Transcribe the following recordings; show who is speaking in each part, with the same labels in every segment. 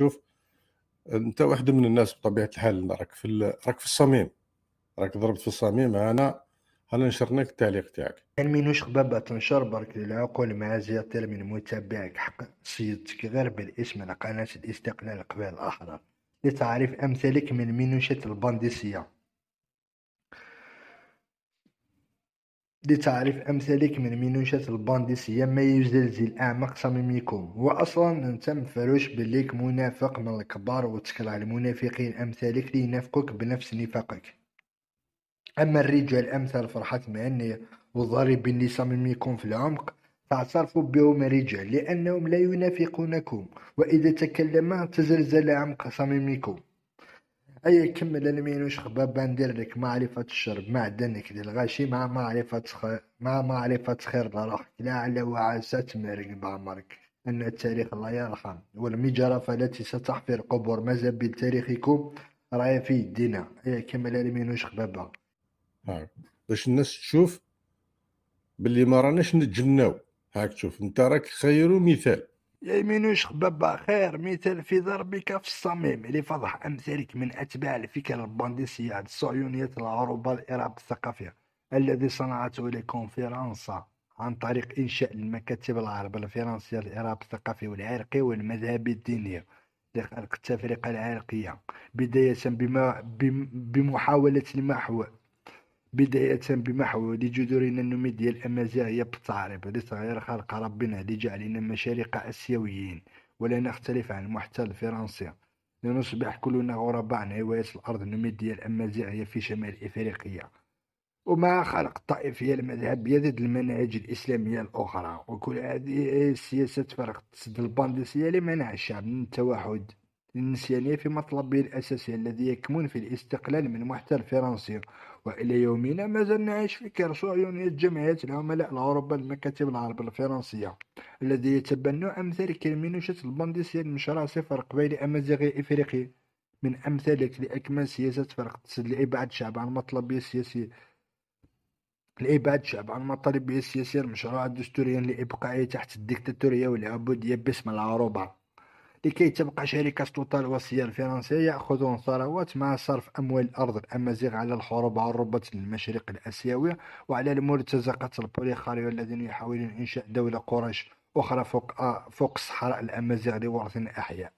Speaker 1: شوف انت واحد من الناس بطبيعه الحال راك في راك في الصميم راك ضربت في الصميم انا انا نشرناك التعليق تاعك
Speaker 2: المين شبابة تنشر برك العقول مع زيطير من متابعك حق سيدتك غير بالاسم على قناة الاستقلال قبل الأحرار لتعريف أمثالك من منوشة البندسية لتعرف أمثالك من مينوشات البانديسية ما يزلزل أعمق صميمكم وأصلا أنت مفروش بليك منافق من الكبار على المنافقين أمثالك لينافقوك بنفس نفاقك أما الرجال أمثال فرحة معنية وضارب اللي صميمكم في العمق فاعترفوا بهم رجال لأنهم لا ينافقونكم وإذا تكلم تزلزل عمق صميمكم اي كمل اليمين واش خباب ندير لك معرفة الشرب معدنك للغاشي مع معرفة خ... مع معرفة خير راحك لا على وعسى تمرق بعمرك أن التاريخ الله يرحم والمجرفة التي ستحفر قبور مازال بتاريخكم راهي في يدينا اي كمل اليمين وش
Speaker 1: خبابة نعم. باش الناس تشوف باللي ما راناش نتجناو هاك تشوف انت راك خير مثال يا يمينوش خبابة خير مثال
Speaker 2: في ضربك في الصميم لفضح أمثالك من أتباع الفكر البانديسية الصهيونية العروبة الإرهاب الثقافية الذي صنعته فرنسا عن طريق إنشاء المكاتب العربية الفرنسية الاراب الثقافي والعرقي والمذهبي الديني لخلق التفرقة العرقية بداية بما بمحاولة المحو بداية بمحو لجذورنا ديال الأمازيغية بالتعريب لتغيير خلق ربنا لجعلنا مشارقة آسيويين ولا نختلف عن المحتل الفرنسي لنصبح كلنا غرباء عن هواية الأرض ديال الأمازيغية في شمال إفريقيا ومع خلق الطائفية المذهبية ضد المناهج الإسلامية الأخرى وكل هذه السياسة فرق تسد البندسية لمنع الشعب من التوحد للنسيانية في مطلبه الأساسي الذي يكمن في الاستقلال من محتل الفرنسي وإلى يومنا ما زال نعيش في كرسو عيونية جمعية العملاء العرب المكاتب العرب الفرنسية الذي يتبنى أمثال كرمينوشة البندسية المشروع صفر قبيلي أمازيغي إفريقي من أمثالك لأكمل سياسة فرق تسد لإبعاد الشعب عن مطلبه السياسي لإبعاد الشعب عن مطالبه السياسية المشروع الدستوريا لإبقائه تحت الدكتاتورية والعبودية باسم العروبة لكي تبقى شركة توتال وصيه الفرنسية يأخذون ثروات مع صرف أموال الأرض الأمازيغ على الحروب عربة المشرق الآسيوي وعلى المرتزقة البوليخاريو الذين يحاولون إنشاء دولة قريش أخرى فوق, آه، فوق الصحراء الأمازيغ لورث أحياء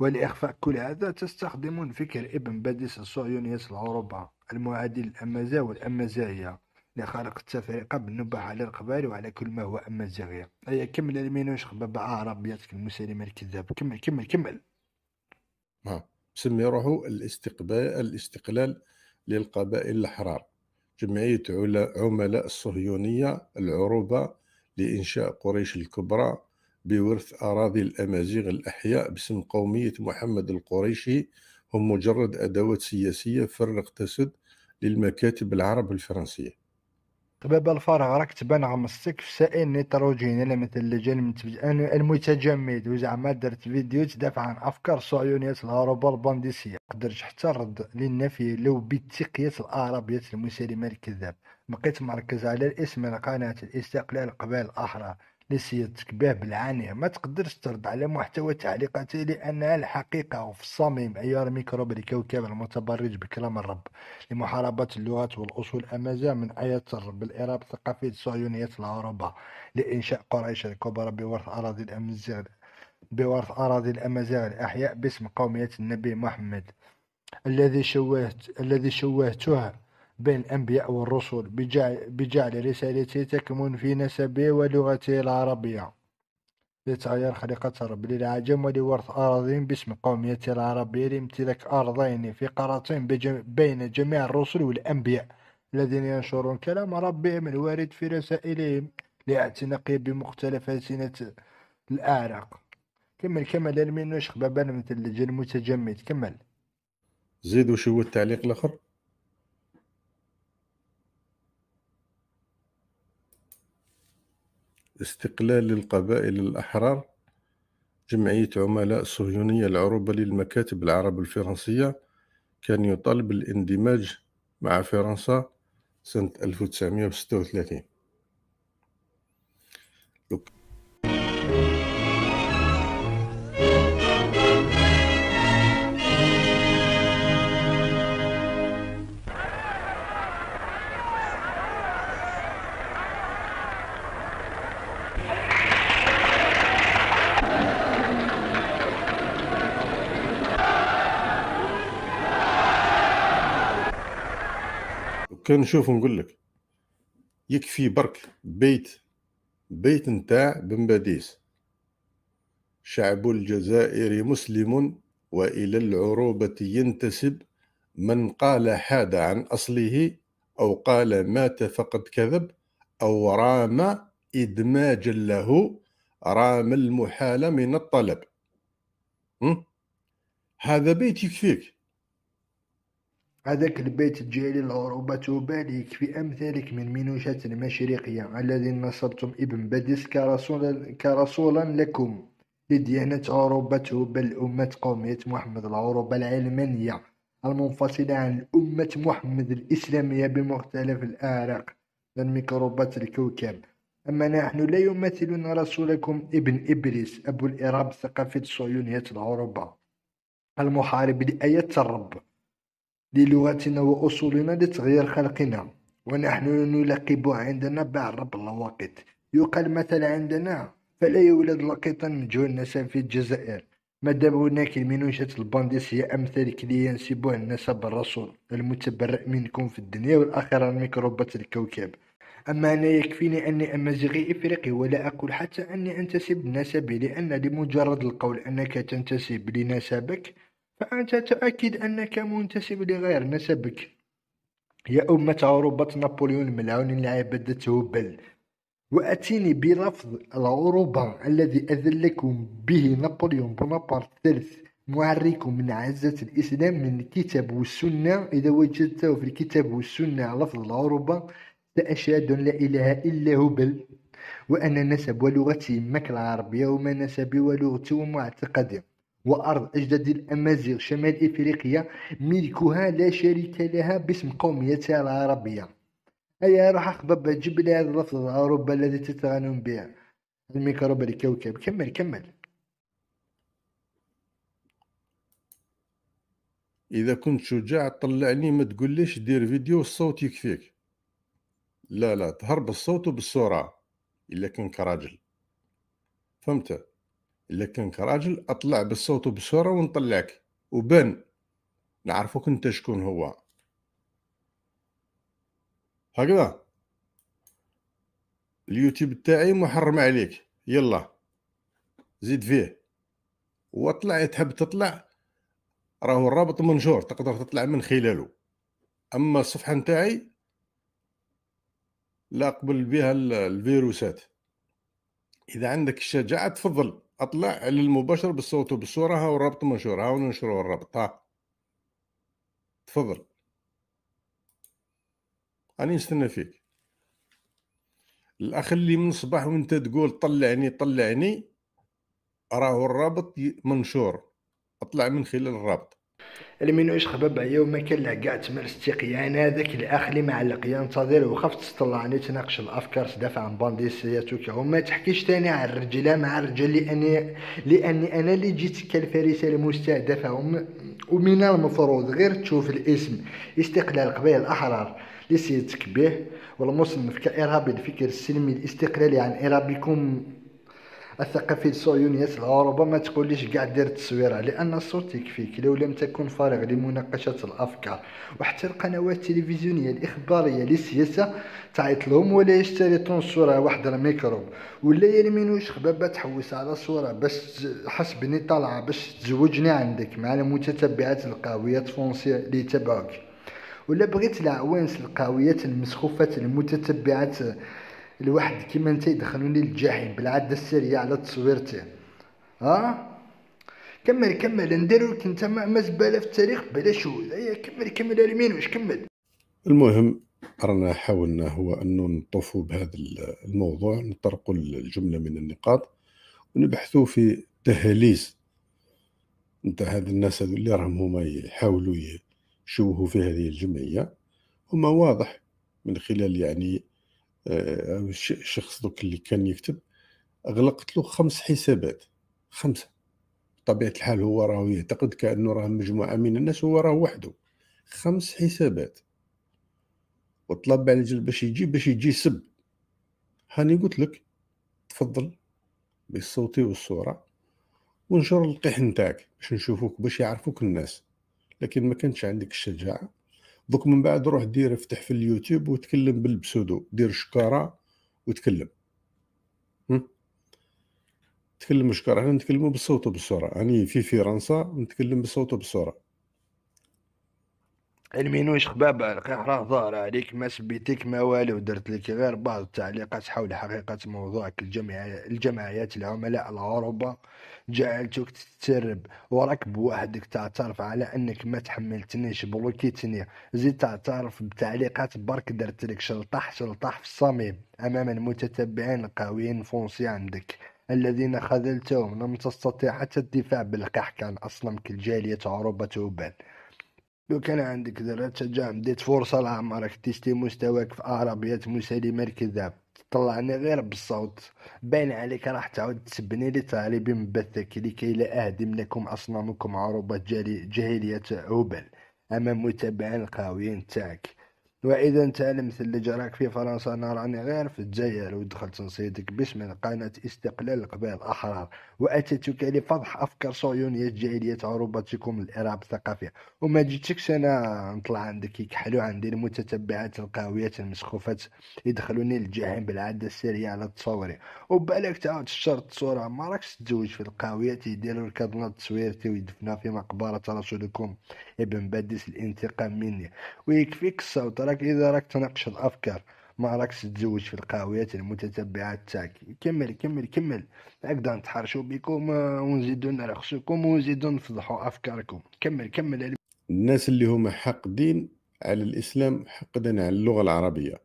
Speaker 2: ولإخفاء كل هذا تستخدمون فكر ابن باديس الصهيونية العربة المعادي الأمازيغ والأمازيغية لخرق التفرقة بالنبه على القبائل وعلى كل ما هو أما الزاوية أي كمل المينوش خباب عربيتك المسلمة الكذاب كمل كمل كمل
Speaker 1: ها سمي روحه الاستقبال الاستقلال للقبائل الأحرار جمعية عملاء الصهيونية العروبة لإنشاء قريش الكبرى بورث أراضي الأمازيغ الأحياء باسم قومية محمد القريشي هم مجرد أدوات سياسية فرق تسد للمكاتب العرب الفرنسية
Speaker 2: باب الفراغ راك تبان عمصتك في سائل نيتروجين مثل الجلم المتجمد وزعما درت فيديو تدافع عن افكار صهيونيه الهروب البنديسيه قدرت حتى رد للنفي لو باتقيه الاعرابيه المسالمه الكذاب بقيت مركز على الاسم القناه الاستقلال قبل الاحرار نسيت به بالعانية ما تقدرش ترد على محتوى تعليقاتي لأنها الحقيقة وفي الصميم عيار ميكروب لكوكب المتبرج بكلام الرب لمحاربة اللغات والأصول أمازة من الرب بالإراب الثقافي الصهيونية العربة لإنشاء قريش الكبرى بورث أراضي الأمازيغ بورث أراضي الأمازيغ الأحياء باسم قومية النبي محمد الذي شوهت الذي شوهته بين الأنبياء والرسل بجعل رسالته تكمن في نسبه ولغته العربية لتغير خليقة رب للعجم ولورث أراضين باسم قوميته العربية لامتلاك أرضين في قارتين بين جميع الرسل والأنبياء الذين ينشرون كلام ربهم الوارد في رسائلهم لاعتناقه بمختلف ألسنة الأعراق كمل كمل ارمي نشخ بابا مثل الجن المتجمد كمل
Speaker 1: زيد وشو التعليق الآخر استقلال القبائل الأحرار جمعية عملاء الصهيونية العروبة للمكاتب العرب الفرنسية كان يطالب الاندماج مع فرنسا سنة 1936 كان نشوف نقول لك يكفي برك بيت بيت نتاع بن باديس شعب الجزائر مسلم وإلى العروبة ينتسب من قال حاد عن أصله أو قال مات فقد كذب أو رام ادماجا له رام المحال من الطلب هذا بيت يكفيك هذاك البيت الجالي
Speaker 2: العروبة تباليك في أمثالك من منوشة المشرقية الذين نصرتم ابن بدس كرسولا, كرسولا لكم لديانة عروبته بل أمة قومية محمد العروبة العلمانية المنفصلة عن أمة محمد الإسلامية بمختلف الآراق ميكروبات الكوكب أما نحن لا يمثلنا رسولكم ابن إبليس أبو الإرهاب ثقافة الصهيونية العروبة المحارب لآية الرب للغتنا وأصولنا لتغيير خلقنا ونحن نلقب عندنا بعرب اللواقط يقال مثلا عندنا فلا يولد لقيطا من جو مجهول في الجزائر مادام هناك المنوشة البانديس هي أمثال كلي ينسبها النسب الرسول المتبرأ منكم في الدنيا والآخرة الميكروبات الكوكب أما أنا يكفيني أني أمازيغي إفريقي ولا أقول حتى أني أنتسب لنسبي لأن لمجرد القول أنك تنتسب لنسبك فأنت تؤكد أنك منتسب لغير نسبك يا أمة عروبة نابليون ملعون العبادة تهبل وأتيني بلفظ العروبة الذي أذلكم به نابليون بونابرت الثالث معريكم من عزة الإسلام من الكتاب والسنة إذا وجدته في الكتاب والسنة لفظ العروبة فأشهد لا إله إلا هو بل وأنا نسب ولغتي مكر العربية وما نسبي ولغتي ومعتقدي وأرض أجداد الأمازيغ شمال إفريقيا ملكها لا شريك لها باسم قوميتها العربية أي راح أخبب جبل هذا اللفظ أوروبا الذي تتغنون به الميكروب الكوكب كمل كمل
Speaker 1: إذا كنت شجاع طلعني ما تقوليش دير فيديو الصوت يكفيك لا لا تهرب بالصوت وبالسرعة إلا كنت راجل فهمت الا كان كراجل اطلع بالصوت وبسرعه ونطلعك وبن نعرفك انت شكون هو هكذا اليوتيوب تاعي محرم عليك يلا زيد فيه واطلع تحب تطلع راهو الرابط منشور تقدر تطلع من خلاله اما الصفحه نتاعي لا قبل بها الفيروسات اذا عندك الشجاعه تفضل اطلع للمباشر بالصوت وبالصوره ها والرابط منشور ها وننشروا الرابط ها تفضل راني نستنى فيك الاخ اللي من الصباح وانت تقول طلعني طلعني راهو الرابط منشور اطلع من خلال الرابط المينو خباب عليا وما كان لا كاع تمارس التقية يعني هذاك
Speaker 2: الاخ اللي معلق ينتظر وخاف تطلعني تناقش الافكار تدافع عن بانديسيات وكا وما تحكيش تاني على الرجلة مع الرجل لاني لاني انا اللي جيت كالفريسة المستهدفة ومن المفروض غير تشوف الاسم استقلال قبيل الاحرار اللي سيتك به والمصنف كارهابي الفكر السلمي الاستقلالي يعني عن ارهابكم الثقافي الصهيونيات العرب ما تقوليش كاع دير التصويره لان الصوت يكفيك لو لم تكن فارغ لمناقشه الافكار وحتى القنوات التلفزيونيه الاخباريه للسياسه تعيط لهم ولا يشترطون الصوره واحد الميكروب ولا يلمنوش شباب تحوس على صوره باش حسبني طالعه باش تزوجني عندك مع المتتبعات القاويات فرنسيه اللي يتبعوك ولا بغيت العوانس القويات المسخوفات المتتبعات الواحد كيما انت يدخلوني للجحيم بالعاده السريعه على تصويرتي ها كمل كمل نديرو لك انت ما زباله في التاريخ بلا شو كمل كمل اليمين واش كمل
Speaker 1: المهم رانا حاولنا هو انه نطوفو بهذا الموضوع نطرقوا الجمله من النقاط ونبحثوا في تهاليس نتاع هاد الناس هذو اللي راهم هما يحاولوا يشوهوا في هذه الجمعيه هما واضح من خلال يعني او آه، الشخص دوك اللي كان يكتب اغلقت له خمس حسابات خمسه بطبيعه الحال هو راه يعتقد كانه راه مجموعه من الناس هو راه وحده خمس حسابات وطلب على الجل باش يجي باش يجي يسب هاني قلت لك تفضل بالصوت والصوره ونشر القحن نتاعك باش نشوفوك باش يعرفوك الناس لكن ما كانش عندك الشجاعه دوك من بعد روح دير افتح في اليوتيوب وتكلم بالبسودو دير شكاره وتكلم تكلم شكاره حنا نتكلموا بالصوت وبالصوره يعني في فرنسا نتكلم بالصوت وبالصوره
Speaker 2: المينوش خباب القيح راه ظاهرة عليك ما سبيتك ما والو درت لك غير بعض التعليقات حول حقيقة موضوعك الجمعيات العملاء العربة جعلتك تتسرب وراك بوحدك تعترف على انك ما تحملتنيش بلوكيتني زيد تعترف بتعليقات برك درت لك شلطح شلطح في الصميم امام المتتبعين القويين فونسي عندك الذين خذلتهم لم تستطيع حتى الدفاع بالقحكان اصلا جالية عروبة وبال لو كان عندك درا ترجع مديت فرصة لعمرك تشتي مستواك في عربيات مسالمة الكذاب طلعني غير بالصوت باين عليك راح تعود تسبني تعليب بثك لكي لا أهدم لكم أصنامكم عروبة جاهلية هبل أمام متابعين القاويين تاعك وإذا أنت المثلج راك في فرنسا أنا راني غير في الجزائر ودخلت نصيدك باسم قناة استقلال القبائل الأحرار واتتك لفضح يعني افكار صهيونيه جاهليه عروبتكم الارهاب الثقافي وما جيتكش انا نطلع عندك يكحلوا عندي المتتبعات القهويات المسخوفات يدخلوني للجحيم بالعاده السريه على تصوري وبالك تعاود تشرط صوره ما راكش تزوج في القهويات يديروا لك ضنات تصويرتي ويدفنها في مقبره رسولكم ابن باديس الانتقام مني ويكفيك الصوت راك اذا راك تناقش الافكار ما راكش تزوج في القاويات المتتبعة تاعك كمل كمل كمل هكذا نتحرشوا بكم آه، ونزيدوا نرخصوكم ونزيدوا نفضحوا
Speaker 1: افكاركم كمل كمل الناس اللي هما حاقدين على الاسلام حقدا على اللغه العربيه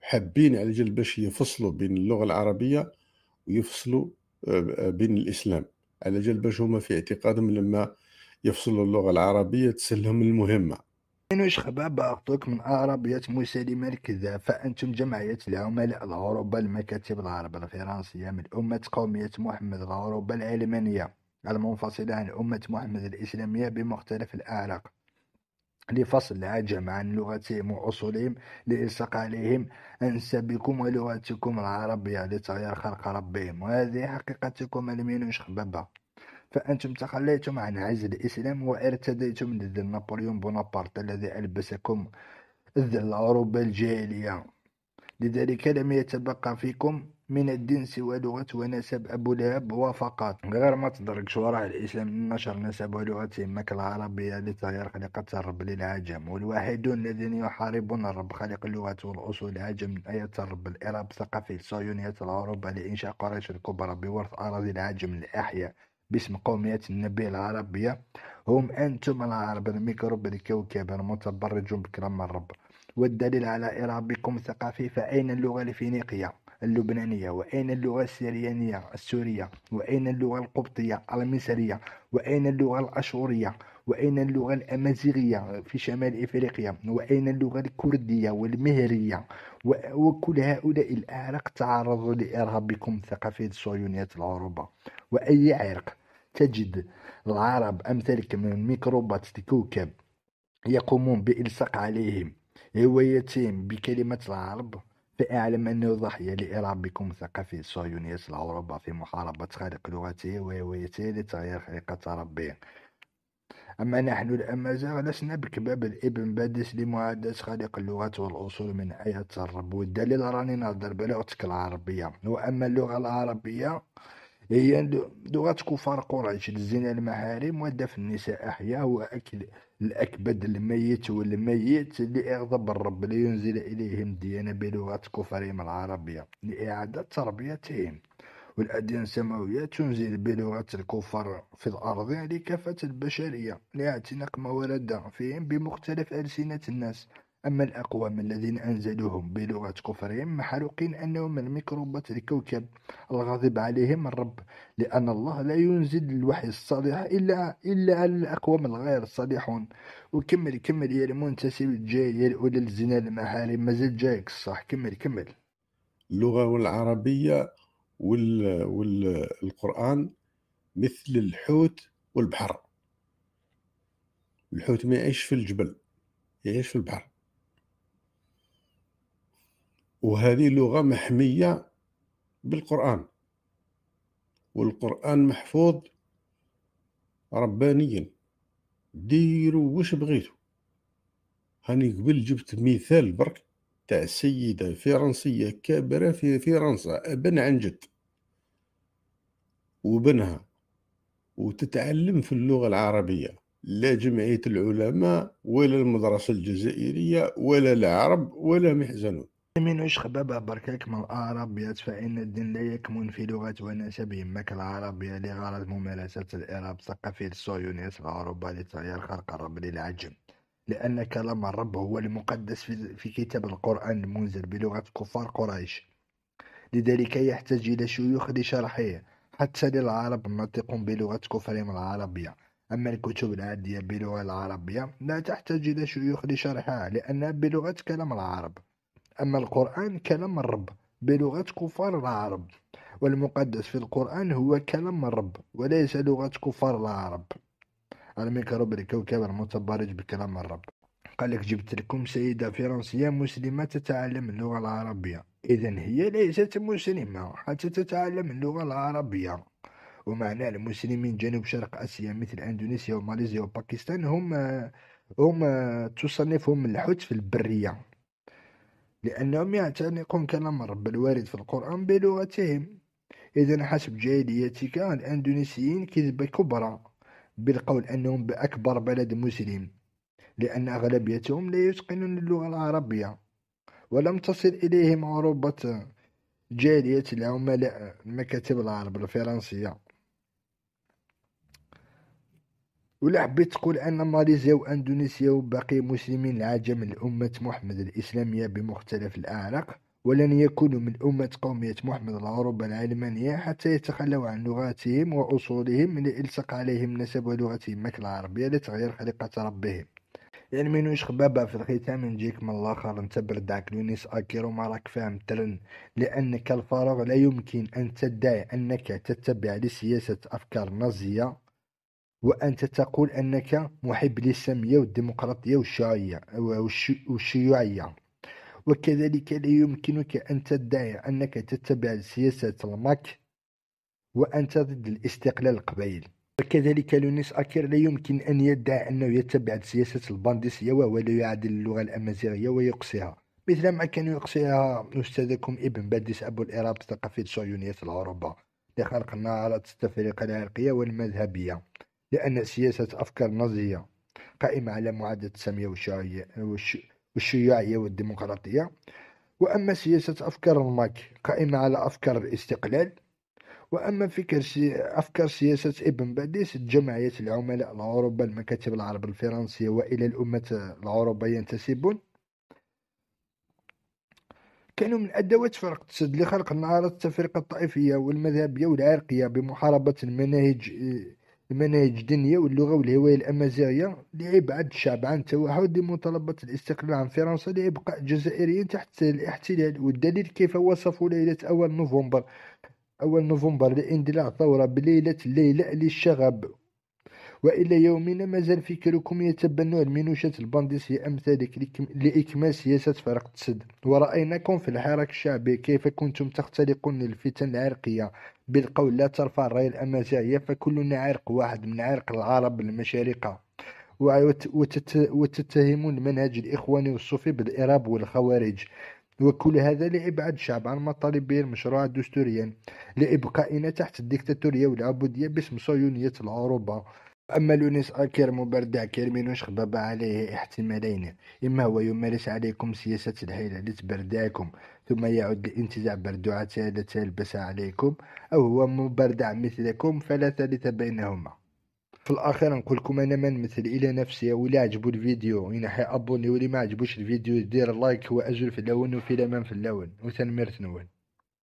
Speaker 1: حابين على جل باش يفصلوا بين اللغه العربيه ويفصلوا آه، آه، بين الاسلام على جل باش هما في اعتقادهم لما يفصلوا اللغه العربيه تسلهم المهمه
Speaker 2: إنوش شباب أخطوك من أغربية مسالمة الكذاب فأنتم جمعية العملاء الغرباء المكاتب العرب الفرنسية من أمة قومية محمد الغرباء العلمانية المنفصلة عن أمة محمد الإسلامية بمختلف الأعراق لفصل العجم عن لغتهم وأصولهم لإلصاق عليهم أنسابكم ولغتكم العربية لتغير خلق ربهم وهذه حقيقتكم المينوش خبابة فأنتم تخليتم عن عز الإسلام وارتديتم لذل نابليون بونابرت الذي ألبسكم الذل أوروبا الجاهلية لذلك لم يتبقى فيكم من الدين سوى لغة ونسب أبو لهب وفقط غير ما تدرك شوارع الإسلام نشر نسب ولغتهم العربية لتغيير خلقة الرب للعجم والواحدون الذين يحاربون الرب خلق اللغة والأصول العجم من آية الرب الإراب الثقافي الصهيونية العروبة لإنشاء قريش الكبرى بورث أراضي العجم الأحياء باسم قومية النبي العربية هم أنتم العرب الميكروب الكوكب المتبرج بكرم الرب والدليل على إرهابكم الثقافي فأين اللغة الفينيقية اللبنانية وأين اللغة السريانية السورية وأين اللغة القبطية المصرية وأين اللغة الأشورية وأين اللغة الأمازيغية في شمال إفريقيا وأين اللغة الكردية والمهرية وكل هؤلاء الأعراق تعرضوا لإرهابكم الثقافي الصهيونية العروبة وأي عرق تجد العرب أمثالك من الميكروبات الكوكب يقومون بإلصاق عليهم هوايتهم بكلمة العرب فأعلم أنه ضحية لإرهابكم الثقافي الصهيونية العروبة في محاربة خارق لغته وهويته لتغيير حقيقة ربه أما نحن الأمازيغ لسنا بكباب الإبن بادس لمعادله خالق اللغات والأصول من آية الرب والدليل راني نهضر بلغتك العربية وأما اللغة العربية هي لغة كفار قريش لزنا المحارم ودفن النساء أحياء وأكل الأكبد الميت والميت لإغضب الرب لينزل إليهم ديانة بلغة كفرهم العربية لإعادة تربيتهم والأديان السماوية تنزل بلغة الكفر في الأرض لكافة البشرية لاعتناق ما ورد فيهم بمختلف ألسنة الناس أما الأقوام الذين أنزلوهم بلغة كفرهم محروقين أنهم الميكروبات الكوكب الغاضب عليهم الرب لأن الله لا ينزل الوحي الصالح إلا إلا على الأقوام الغير الصالحون وكمل كمل يا المنتسب الجاي يا الأولى الزنا المحارم مازال جايك الصح كمل كمل
Speaker 1: اللغة العربية وال والقرآن مثل الحوت والبحر الحوت ما يعيش في الجبل يعيش في البحر وهذه لغة محمية بالقرآن والقرآن محفوظ ربانيا ديروا واش بغيتو هاني قبل جبت مثال برك تاع سيدة فرنسية كابرة في فرنسا ابن عن جد وبنها وتتعلم في اللغة العربية لا جمعية العلماء ولا المدرسة الجزائرية ولا العرب ولا محزنون
Speaker 2: من شباب بركاك من الأعرابية فإن الدين لا يكمن في لغة ولا شبه العربية لغرض ممارسة الإرهاب الثقافي الصهيوني الأوروبا لتغيير خلق الرب للعجم لأن كلام الرب هو المقدس في كتاب القرآن المنزل بلغة كفار قريش لذلك يحتاج إلى شيوخ لشرحه حتى للعرب الناطق بلغة كفرهم العربية أما الكتب العادية بلغة العربية لا تحتاج إلى شيوخ لشرحها لأنها بلغة كلام العرب أما القرآن كلام الرب بلغة كفار العرب والمقدس في القرآن هو كلام الرب وليس لغة كفار العرب الميكروب الكوكب المتبرج بكلام الرب قال لك جبت لكم سيدة فرنسية مسلمة تتعلم اللغة العربية إذا هي ليست مسلمة حتى تتعلم اللغة العربية ومعنى المسلمين جنوب شرق آسيا مثل أندونيسيا وماليزيا وباكستان هم هم تصنفهم الحوت في البرية لأنهم يعتنقون كلام رب الوارد في القرآن بلغتهم إذا حسب جاهليتك الأندونيسيين كذبة كبرى بالقول أنهم بأكبر بلد مسلم لأن أغلبيتهم لا يتقنون اللغة العربية ولم تصل إليهم عروبة جالية العملاء المكاتب العرب الفرنسية ولا حبيت تقول أن ماليزيا وأندونيسيا وباقي المسلمين العجم امه محمد الإسلامية بمختلف الأعراق ولن يكونوا من أمة قومية محمد العروبة العلمانية حتى يتخلوا عن لغاتهم وأصولهم لإلصق عليهم نسب ولغتهم العربية لتغيير خلقة ربهم يعني منوش خبابة في الختام نجيك من الاخر انت بردعك لونيس اكيرو ما راك فاهم ترن لانك الفارغ لا يمكن ان تدعي انك تتبع لسياسة افكار نازية وأنت تقول أنك محب للسامية والديمقراطية والشيوعية والشيوعية وكذلك لا يمكنك أن تدعي أنك تتبع سياسة الماك وأنت ضد الاستقلال القبائل وكذلك لونيس أكير لا يمكن أن يدعي أنه يتبع سياسة البانديسيه وهو لا يعادل اللغة الأمازيغية ويقصيها مثل ما كان يقصيها أستاذكم ابن بادس أبو الاراب الثقافي الصهيونية العربة لخلق النهارات التفرقة العرقية والمذهبية لأن سياسة أفكار نازية قائمة على معاداة السامية والشيوعية والديمقراطية وأما سياسة أفكار الماك قائمة على أفكار الاستقلال وأما فكر سي... أفكار سياسة ابن باديس جمعية العملاء العربة المكاتب العرب الفرنسية وإلى الأمة العربة ينتسبون كانوا من أدوات فرق تسد لخلق النعرات التفرقة الطائفية والمذهبية والعرقية بمحاربة المناهج آه، المناهج الدينية واللغة والهوايه الأمازيغية لإبعاد الشعب عن التوحد لمطالبة الاستقلال عن فرنسا لإبقاء الجزائريين تحت الاحتلال والدليل كيف وصفوا ليلة أول نوفمبر أول نوفمبر لاندلاع الثورة بليلة الليله للشغب وإلى يومنا مازال فكركم يتبنى المينوشات البندسية أمثالك لإكمال سياسة فرق السد ورأيناكم في الحراك الشعبي كيف كنتم تختلقون الفتن العرقية بالقول لا ترفع الراية الأمازيغية فكلنا عرق واحد من عرق العرب المشارقة وتتهمون المنهج الإخواني والصوفي بالإراب والخوارج وكل هذا لإبعاد الشعب عن مطالبه المشروعة دستوريا لإبقائنا تحت الديكتاتورية والعبودية باسم صهيونية العروبة أما لونيس أكير مبردع كيرمين خبب عليه احتمالين إما هو يمارس عليكم سياسة الهيلة لتبردعكم ثم يعود لانتزاع بردعته لتلبس عليكم أو هو مبردع مثلكم فلا ثالث بينهما في الاخير نقول لكم انا من مثل الى نفسي ولا عجبو الفيديو ينحي ابوني ولي ما عجبوش الفيديو دير لايك واجر في اللون وفي لمن في اللون وتنمير تنون